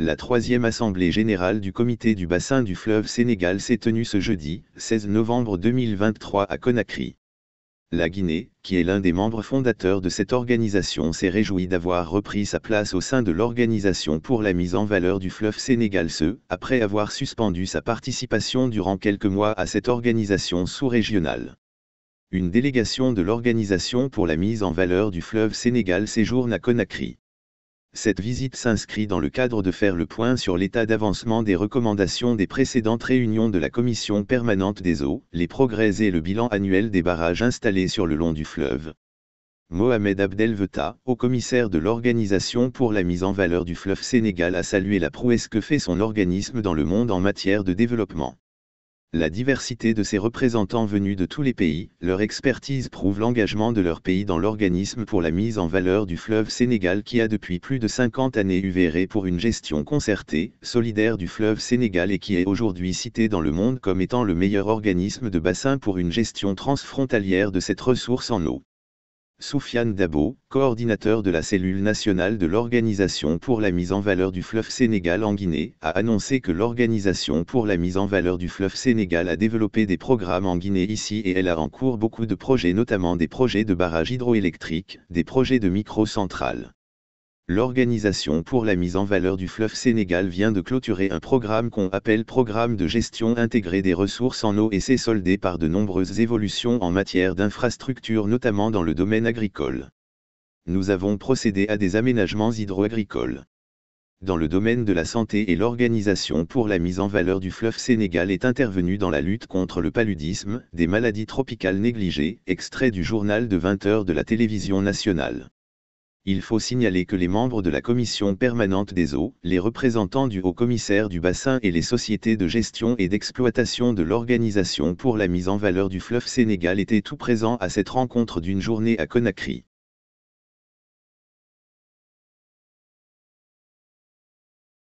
La troisième assemblée générale du comité du bassin du fleuve Sénégal s'est tenue ce jeudi, 16 novembre 2023 à Conakry. La Guinée, qui est l'un des membres fondateurs de cette organisation s'est réjouie d'avoir repris sa place au sein de l'organisation pour la mise en valeur du fleuve Sénégal ce, après avoir suspendu sa participation durant quelques mois à cette organisation sous-régionale. Une délégation de l'organisation pour la mise en valeur du fleuve Sénégal séjourne à Conakry. Cette visite s'inscrit dans le cadre de faire le point sur l'état d'avancement des recommandations des précédentes réunions de la Commission permanente des eaux, les progrès et le bilan annuel des barrages installés sur le long du fleuve. Mohamed Abdelveta, haut commissaire de l'Organisation pour la mise en valeur du fleuve Sénégal a salué la prouesse que fait son organisme dans le monde en matière de développement. La diversité de ses représentants venus de tous les pays, leur expertise prouve l'engagement de leur pays dans l'organisme pour la mise en valeur du fleuve Sénégal qui a depuis plus de 50 années uvéré pour une gestion concertée, solidaire du fleuve Sénégal et qui est aujourd'hui cité dans le monde comme étant le meilleur organisme de bassin pour une gestion transfrontalière de cette ressource en eau. Soufiane Dabo, coordinateur de la cellule nationale de l'Organisation pour la mise en valeur du fleuve Sénégal en Guinée, a annoncé que l'Organisation pour la mise en valeur du fleuve Sénégal a développé des programmes en Guinée ici et elle a en cours beaucoup de projets notamment des projets de barrages hydroélectriques, des projets de micro-centrales. L'Organisation pour la mise en valeur du fleuve Sénégal vient de clôturer un programme qu'on appelle Programme de gestion intégrée des ressources en eau et s'est soldé par de nombreuses évolutions en matière d'infrastructures notamment dans le domaine agricole. Nous avons procédé à des aménagements hydroagricoles. Dans le domaine de la santé et l'Organisation pour la mise en valeur du fleuve Sénégal est intervenue dans la lutte contre le paludisme, des maladies tropicales négligées, extrait du journal de 20 h de la télévision nationale il faut signaler que les membres de la Commission permanente des eaux, les représentants du haut-commissaire du bassin et les sociétés de gestion et d'exploitation de l'Organisation pour la mise en valeur du fleuve Sénégal étaient tout présents à cette rencontre d'une journée à Conakry.